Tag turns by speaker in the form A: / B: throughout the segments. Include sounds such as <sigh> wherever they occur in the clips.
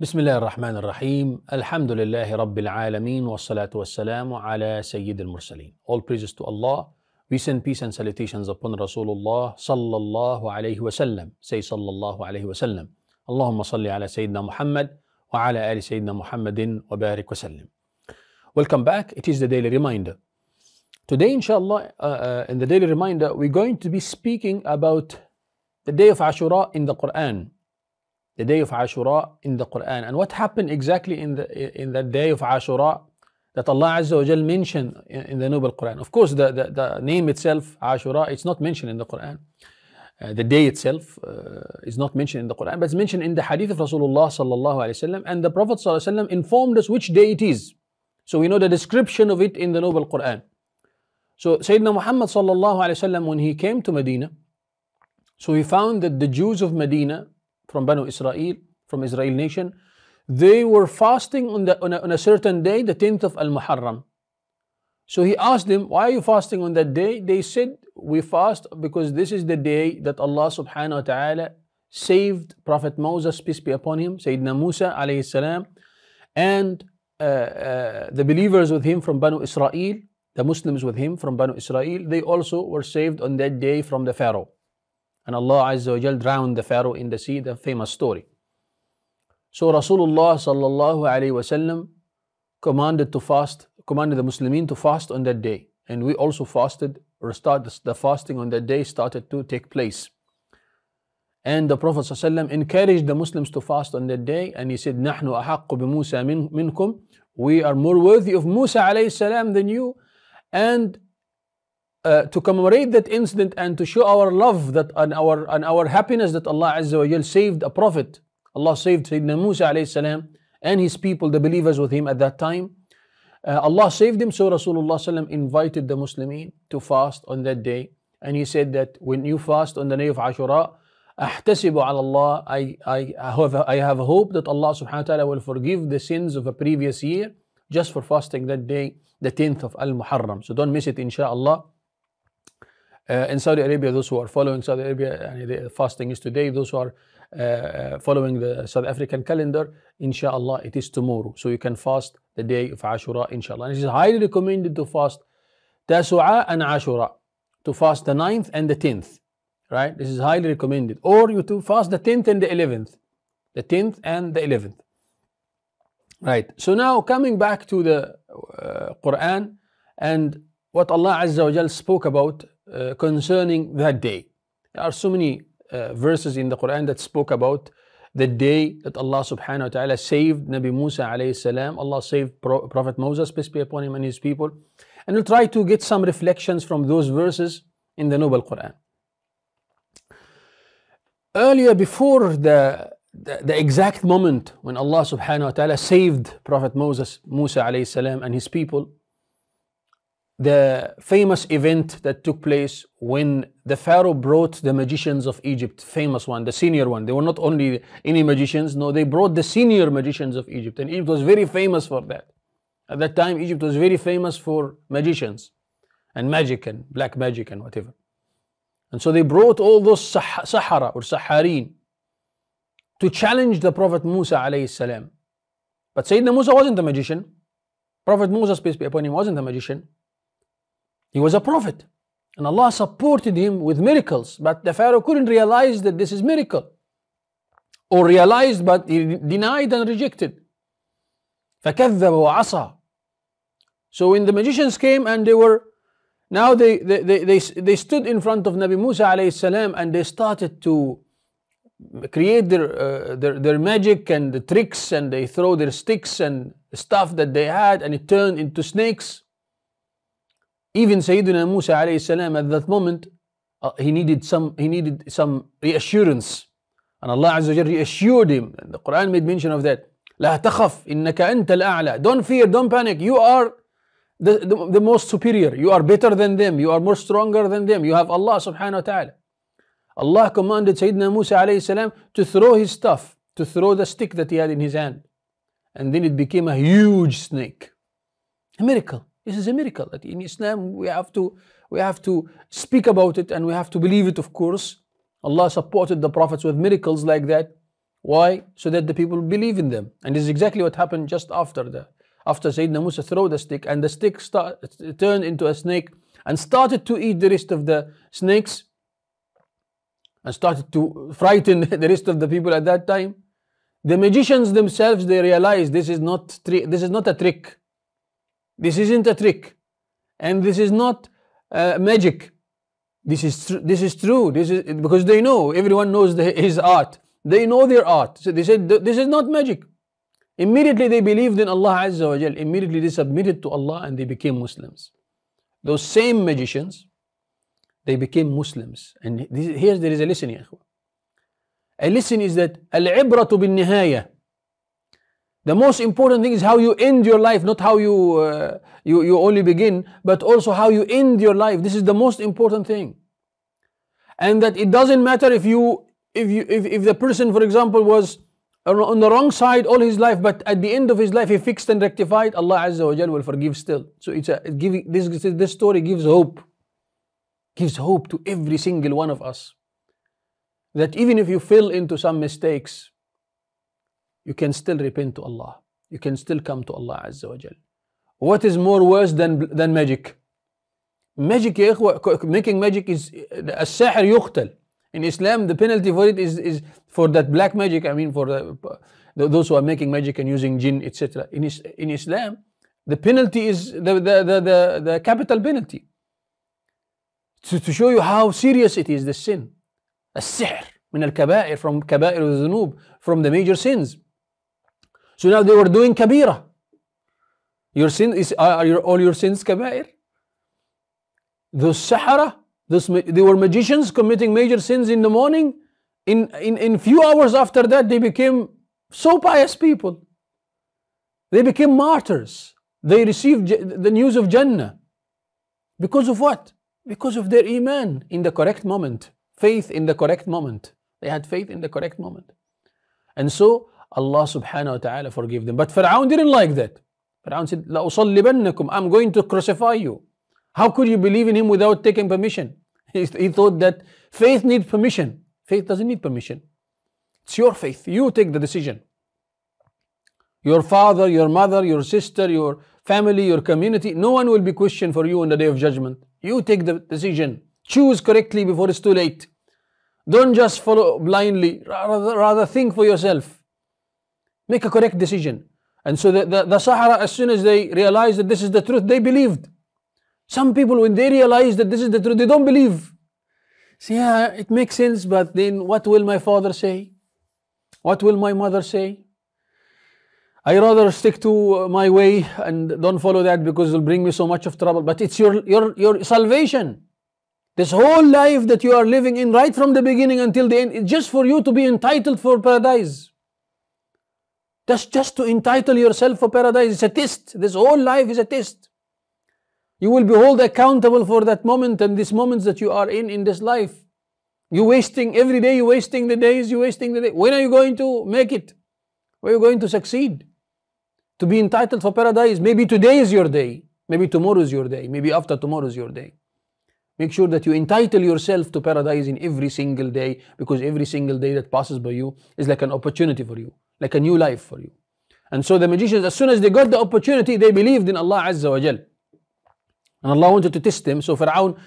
A: بسم الله الرحمن الرحيم الحمد لله رب العالمين والصلاة والسلام على سيد المرسلين All praises to Allah We send peace and salutations upon Rasulullah صلى الله عليه وسلم Say صلى الله عليه وسلم اللهم صل على سيدنا محمد وعلى آل سيدنا محمد وبارك وسلم Welcome back, it is the daily reminder Today inshallah, uh, uh, in the daily reminder, we're going to be speaking about the day of Ashura in the Quran the day of Ashura in the Quran. And what happened exactly in the in that day of Ashura that Allah Azza wa Jal mentioned in, in the Noble Quran? Of course, the, the, the, name itself, Ashura, it's not mentioned in the Quran. Uh, the day itself uh, is not mentioned in the Quran, but it's mentioned in the hadith of Rasulullah sallallahu alayhi wasallam, and the Prophet sallallahu wasallam informed us which day it is. So we know the description of it in the Noble Quran. So Sayyidina Muhammad sallallahu alayhi wasallam, when he came to Medina, so he found that the Jews of Medina from Banu Israel, from Israel nation, they were fasting on, the, on, a, on a certain day, the 10th of Al Muharram. So he asked them, Why are you fasting on that day? They said, We fast because this is the day that Allah subhanahu wa ta'ala saved Prophet Moses, peace be upon him, Sayyidina Musa alayhi salam, and uh, uh, the believers with him from Banu Israel, the Muslims with him from Banu Israel, they also were saved on that day from the Pharaoh. And Allah Azza wa drowned the Pharaoh in the sea, the famous story. So Rasulullah sallallahu alayhi wasallam commanded to fast, commanded the Muslimin to fast on that day. And we also fasted, or started, the fasting on that day started to take place. And the Prophet ﷺ encouraged the Muslims to fast on that day, and he said, نَحْنُ أَحَقُّ بِمُوسَى مِنْكُمْ We are more worthy of Musa alayhi salam than you, and uh, to commemorate that incident and to show our love that and our and our happiness that Allah Azza wa Jal saved a prophet. Allah saved Sayyidina Musa alayhi salam and his people, the believers with him at that time. Uh, Allah saved him, so Rasulullah sallam invited the Muslimin to fast on that day. And he said that when you fast on the day of Ashura, احتسبوا على الله I, I, I, have, I have hope that Allah subhanahu wa ta'ala will forgive the sins of a previous year just for fasting that day, the 10th of Al-Muharram. So don't miss it inshallah. Uh, in Saudi Arabia, those who are following Saudi Arabia, and the fasting is today. Those who are uh, uh, following the South African calendar, inshallah, it is tomorrow. So you can fast the day of Ashura, inshallah. And it is highly recommended to fast Tasu'a and Ashura, to fast the 9th and the 10th, right? This is highly recommended. Or you to fast the 10th and the 11th, the 10th and the 11th. Right. So now coming back to the uh, Quran and what Allah Azza wa Jal spoke about uh, concerning that day. There are so many uh, verses in the Quran that spoke about the day that Allah subhanahu wa ta'ala saved Nabi Musa alayhi salam. Allah saved Pro- Prophet Moses, peace be upon him and his people. And we'll try to get some reflections from those verses in the Noble Quran. Earlier, before the, the, the exact moment when Allah subhanahu wa ta'ala saved Prophet Moses, Musa alayhi salam, and his people, the famous event that took place when the pharaoh brought the magicians of egypt famous one the senior one they were not only any magicians no they brought the senior magicians of egypt and egypt was very famous for that at that time egypt was very famous for magicians and magic and black magic and whatever and so they brought all those sah- sahara or saharin to challenge the prophet musa alayhi but sayyidina musa wasn't a magician prophet musa peace be upon him wasn't a magician he was a prophet. And Allah supported him with miracles. But the Pharaoh couldn't realize that this is miracle. Or realized but he denied and rejected. فَكَذَّبَ وَعَصَى So when the magicians came and they were now they, they, they, they, they stood in front of Nabi Musa alayhi and they started to create their, uh, their, their magic and the tricks and they throw their sticks and stuff that they had and it turned into snakes even Sayyidina Musa alayhi salam at that moment, uh, he needed some he needed some reassurance. And Allah Azza wa reassured him. And the Quran made mention of that. لا تخف إنك أنت الأعلى. Don't fear, don't panic. You are the, the, the most superior. You are better than them. You are more stronger than them. You have Allah subhanahu wa ta'ala. Allah commanded Sayyidina Musa alayhi salam to throw his stuff, to throw the stick that he had in his hand. And then it became a huge snake. A miracle. This is a miracle. In Islam, we have to we have to speak about it and we have to believe it, of course. Allah supported the prophets with miracles like that. Why? So that the people believe in them. And this is exactly what happened just after that. After Sayyidina Musa threw the stick and the stick start, turned into a snake and started to eat the rest of the snakes and started to frighten <laughs> the rest of the people at that time. The magicians themselves, they realized this is not, this is not a trick. This isn't a trick. And this is not uh, magic. This is, tr- this is true. This is because they know everyone knows the, his art. They know their art. So they said this is not magic. Immediately they believed in Allah Azza wa Jal. Immediately they submitted to Allah and they became Muslims. Those same magicians, they became Muslims. And this, here there is a lesson, ya A lesson is that al-ibratu bin nihayah the most important thing is how you end your life, not how you, uh, you, you only begin, but also how you end your life. This is the most important thing. And that it doesn't matter if you, if you, if, if the person, for example, was on the wrong side all his life, but at the end of his life he fixed and rectified, Allah Azza wa Jal will forgive still. So it's a, it give, this, this story gives hope, gives hope to every single one of us. That even if you fell into some mistakes, you can still repent to Allah. You can still come to Allah Azza wa Jal. What is more worse than, than magic? Magic, making magic is a sahir يقتل. In Islam, the penalty for it is, is for that black magic. I mean, for the, those who are making magic and using jinn, etc. In, in Islam, the penalty is the, the, the, the, the capital penalty. To, to show you how serious it is, the sin. min al kabair from al الذنوب from the major sins. So now they were doing kabira. Your sin is uh, are your, all your sins kabair. Those sahara, those, they were magicians committing major sins in the morning. In, in, in few hours after that, they became so pious people. They became martyrs. They received the news of Jannah. Because of what? Because of their iman in the correct moment. Faith in the correct moment. They had faith in the correct moment. And so Allah subhanahu wa ta'ala forgive them. But Pharaoh didn't like that. Pharaoh said, لَأُصَلِّبَنَّكُم I'm going to crucify you. How could you believe in him without taking permission? <laughs> He, he thought that faith needs permission. Faith doesn't need permission. It's your faith. You take the decision. Your father, your mother, your sister, your family, your community, no one will be questioned for you on the day of judgment. You take the decision. Choose correctly before it's too late. Don't just follow blindly. Rather, rather think for yourself. Make a correct decision. And so the, the, the Sahara, as soon as they realized that this is the truth, they believed. Some people, when they realize that this is the truth, they don't believe. See, yeah, it makes sense, but then what will my father say? What will my mother say? I rather stick to uh, my way and don't follow that because it'll bring me so much of trouble. But it's your, your, your salvation. This whole life that you are living in right from the beginning until the end, it's just for you to be entitled for paradise. That's just to entitle yourself for paradise. It's a test. This whole life is a test. You will be held accountable for that moment and these moments that you are in in this life. You're wasting every day, you're wasting the days, you're wasting the day. When are you going to make it? When are you going to succeed? To be entitled for paradise. Maybe today is your day. Maybe tomorrow is your day. Maybe after tomorrow is your day. Make sure that you entitle yourself to paradise in every single day because every single day that passes by you is like an opportunity for you like a new life for you. And so the magicians, as soon as they got the opportunity, they believed in Allah Azza wa Jal. And Allah wanted to test them. So Fir'aun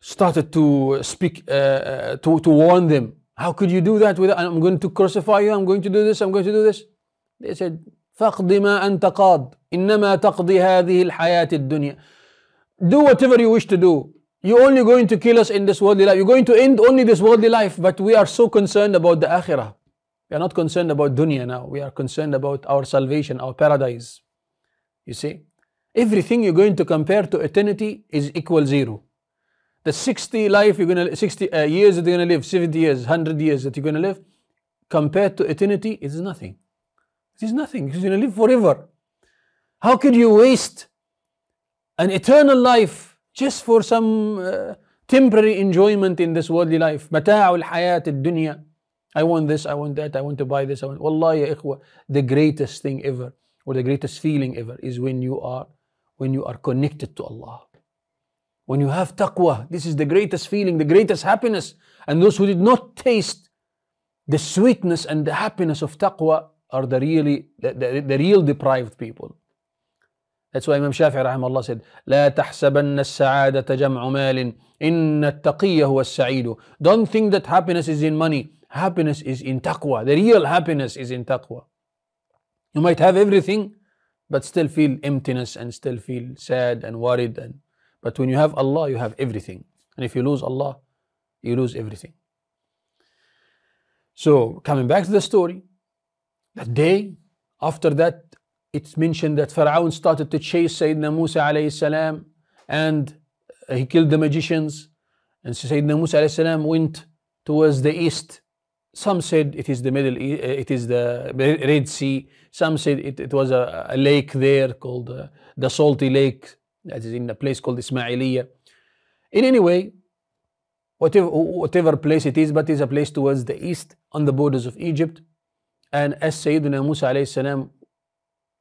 A: started to speak, uh, uh to, to warn them. How could you do that? Without, I'm going to crucify you. I'm going to do this. I'm going to do this. They said, فَاقْضِ مَا أَنْتَ قَاض إِنَّمَا تَقْضِي هَذِهِ الْحَيَاةِ الدُّنْيَا Do whatever you wish to do. You're only going to kill us in this worldly life. You're going to end only this worldly life. But we are so concerned about the akhirah. We are not concerned about dunya now. We are concerned about our salvation, our paradise. You see? Everything you're going to compare to eternity is equal zero. The 60 life you're going to 60 uh, years that you're going to live, 70 years, 100 years that you're going to live, compared to eternity, it is nothing. It is nothing. You're going to live forever. How could you waste an eternal life just for some uh, temporary enjoyment in this worldly life? متاع الحياة الدنيا I want this, I want that, I want to buy this, I want. Allāh ya ikhwa, the greatest thing ever or the greatest feeling ever is when you are when you are connected to Allah. When you have taqwa, this is the greatest feeling, the greatest happiness. And those who did not taste the sweetness and the happiness of taqwa are the really the, the, the real deprived people. That's why Imam Shafi'i rahimahullah said, لا تحسبن السعادة جمع مال إن التقي هو السعيد. Don't think that happiness is in money. Happiness is in taqwa. The real happiness is in taqwa. You might have everything, but still feel emptiness and still feel sad and worried. And, but when you have Allah, you have everything. And if you lose Allah, you lose everything. So, coming back to the story, that day after that, it's mentioned that Pharaoh started to chase Sayyidina Musa alayhi salam and uh, he killed the magicians. And Sayyidina Musa alayhi salam went towards the east some said it is the Middle East, uh, it is the Red Sea. Some said it, it was a, a, lake there called uh, the Salty Lake, that is in a place called Ismailia. In any way, whatever, whatever place it is, but it is a place towards the east on the borders of Egypt. And as Sayyidina Musa alayhi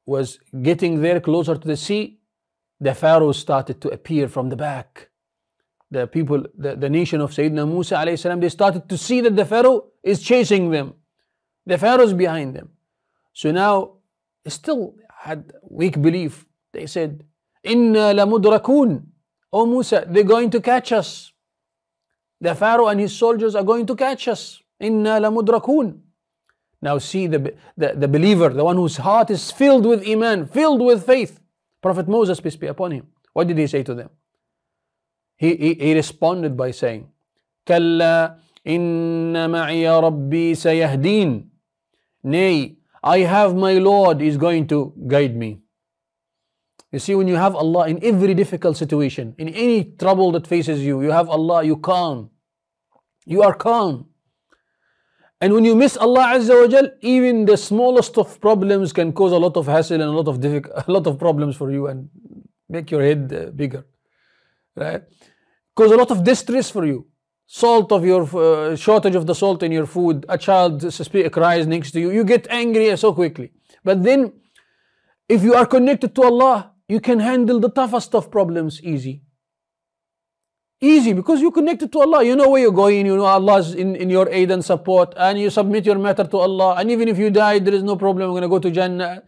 A: was getting there closer to the sea, the Pharaoh started to appear from the back. The people, the, the nation of Sayyidina Musa alayhi they started to see that the Pharaoh is chasing them. The Pharaoh's behind them. So now, still had weak belief. They said, Inna lamudrakun. Oh Musa, they're going to catch us. The Pharaoh and his soldiers are going to catch us. Inna lamudrakun. Now see the, the, the believer, the one whose heart is filled with iman, filled with faith. Prophet Moses, peace be upon him. What did he say to them? He, he, he responded by saying, Kalla Inna ma'iya rabbi sayahdeen. Nay, I have my Lord is going to guide me. You see, when you have Allah in every difficult situation, in any trouble that faces you, you have Allah, you calm. You are calm. And when you miss Allah Azza wa Jal, even the smallest of problems can cause a lot of hassle and a lot of <laughs> a lot of problems for you and make your head uh, bigger. Right? Cause a lot of distress for you salt of your uh, shortage of the salt in your food, a child cries next to you, you get angry so quickly. But then, if you are connected to Allah, you can handle the toughest of problems easy. Easy because you are connected to Allah. You know where you're going. You know Allah is in, in your aid and support, and you submit your matter to Allah. And even if you die, there is no problem. I'm going to go to Jannah.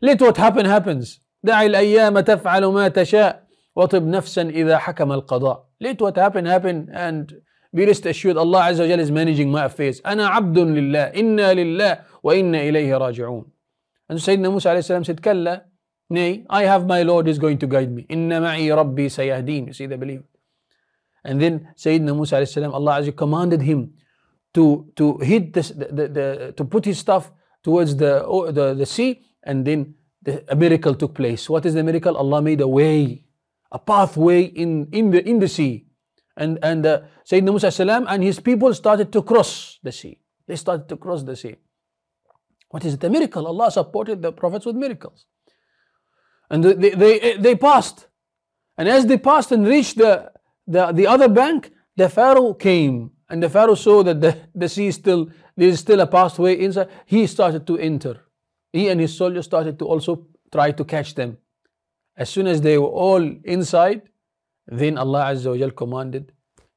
A: Let what happen happens. دع الأيام تفعل ما تشاء وطب نفسا إذا حكم القضاء. Let what happen happen and be rest assured, Allah Azza wa is managing my affairs. Ana abdun lillah, inna lillah, wa inna ilayhi raji'un. And Sayyidina Musa alayhi salam said, Kalla, nay, I have my Lord is going to guide me. Inna ma'i rabbi sayahdeen. You see the belief. And then Sayyidina Musa alayhi salam, Allah Azza commanded him to, to hit the, the, the, to put his stuff towards the, the, the sea and then the, a miracle took place. What is the miracle? Allah made a way, a pathway in, in, the, in the sea. And, and uh, Sayyidina Musa salam and his people started to cross the sea. They started to cross the sea. What is it? A miracle. Allah supported the prophets with miracles. And they, they, eh, they passed. And as they passed and reached the, the, the other bank, the Pharaoh came. And the Pharaoh saw that the, the sea still, there is still a pathway inside. He started to enter. He and his soldiers started to also try to catch them. As soon as they were all inside, then Allah Azza wa commanded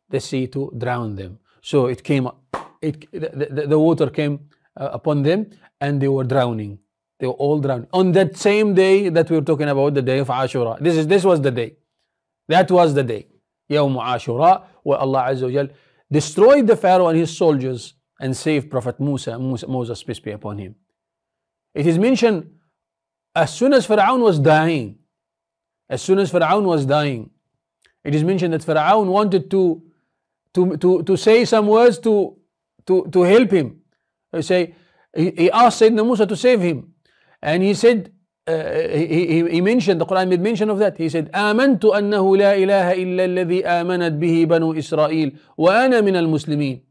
A: the sea to drown them. So it came, it, the, the water came uh, upon them and they were drowning. They were all drowned. On that same day that we were talking about, the day of Ashura. This, is, this was the day. That was the day. Yawm Ashura, where Allah Azza wa destroyed the Pharaoh and his soldiers and saved Prophet Musa, Musa Moses, peace be upon him. It is mentioned as soon as Pharaoh was dying, as soon as Pharaoh was dying, it is mentioned that Pharaoh wanted to, to, to, to say some words to, to, to help him. He, say, he, asked Sayyidina Musa to save him. And he said, uh, he, he, mentioned, the Quran made mention of that. He said, آمنت أنه لا إله إلا الذي آمنت به بنو إسرائيل وأنا من المسلمين.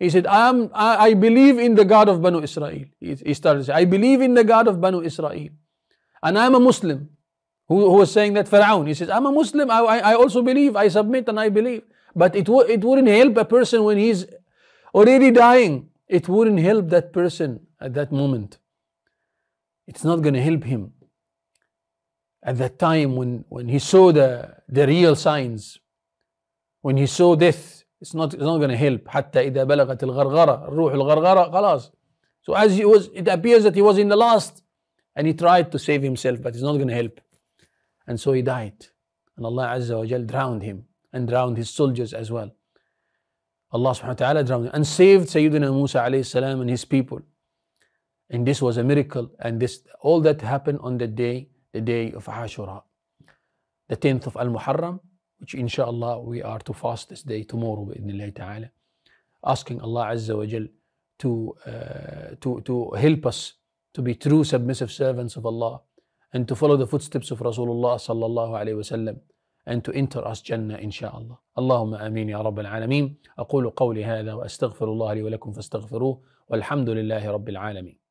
A: He said, I'm, I, I believe in the God of Banu Israel. He, he started I believe in the God of Banu Israel. And I'm a Muslim. Who, who was saying that? Pharaoh? He says, I'm a Muslim. I, I, also believe. I submit and I believe. But it, w- it wouldn't help a person when he's already dying. It wouldn't help that person at that moment. It's not going to help him at that time when, when he saw the, the real signs, when he saw death, it's not, it's not going to help. حتى إذا بلغت الغرغرة روح الغرغرة خلاص. So as he was, it appears that he was in the last and he tried to save himself, but it's not going to help. And so he died. And Allah Azza wa Jal drowned him and drowned his soldiers as well. Allah subhanahu wa ta'ala drowned him and saved Sayyidina Musa alayhi salam and his people. And this was a miracle. And this all that happened on the day, the day of Ashura, the 10th of Al Muharram, which inshallah we are to fast this day tomorrow, bi'idhnillah ta'ala, asking Allah Azza wa Jal to, uh, to, to help us to be true submissive servants of Allah. and to follow the footsteps of Rasulullah صلى الله عليه وسلم and to enter us Jannah إن شاء الله اللهم آمين يا رب العالمين أقول قولي هذا وأستغفر الله لي ولكم فاستغفروه والحمد لله رب العالمين